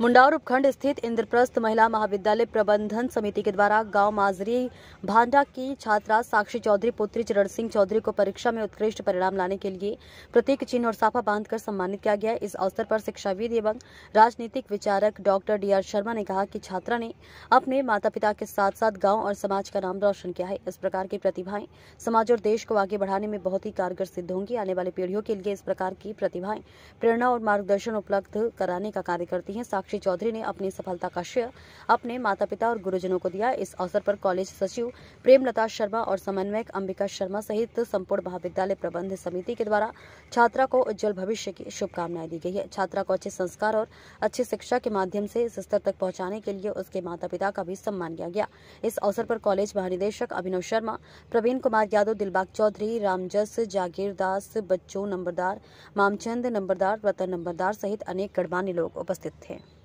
मुंडौर उपखंड स्थित इंद्रप्रस्थ महिला महाविद्यालय प्रबंधन समिति के द्वारा गांव माजरी भांडा की छात्रा साक्षी चौधरी पुत्री चरण सिंह चौधरी को परीक्षा में उत्कृष्ट परिणाम लाने के लिए प्रतीक चिन्ह और साफा बांधकर सम्मानित किया गया इस अवसर पर शिक्षाविद एवं राजनीतिक विचारक डॉक्टर डी आर शर्मा ने कहा कि छात्रा ने अपने माता पिता के साथ साथ गाँव और समाज का नाम रोशन किया है इस प्रकार की प्रतिभाएं समाज और देश को आगे बढ़ाने में बहुत ही कारगर सिद्ध होंगी आने वाली पीढ़ियों के लिए इस प्रकार की प्रतिभाएं प्रेरणा और मार्गदर्शन उपलब्ध कराने का कार्य करती है साक्षी चौधरी ने अपनी सफलता का श्रेय अपने माता पिता और गुरुजनों को दिया इस अवसर पर कॉलेज सचिव प्रेमलता शर्मा और समन्वयक अंबिका शर्मा सहित संपूर्ण महाविद्यालय प्रबंध समिति के द्वारा छात्रा को उज्जवल भविष्य की शुभकामनाएं दी गई है छात्रा को अच्छे संस्कार और अच्छी शिक्षा के माध्यम से इस स्तर तक पहुँचाने के लिए उसके माता पिता का भी सम्मान किया गया इस अवसर पर कॉलेज महानिदेशक अभिनव शर्मा प्रवीण कुमार यादव दिलबाग चौधरी रामजस जागीर दास बच्चों नंबरदार मामचंद नंबरदार रतन नंबरदार सहित अनेक गणमान्य लोग उपस्थित थे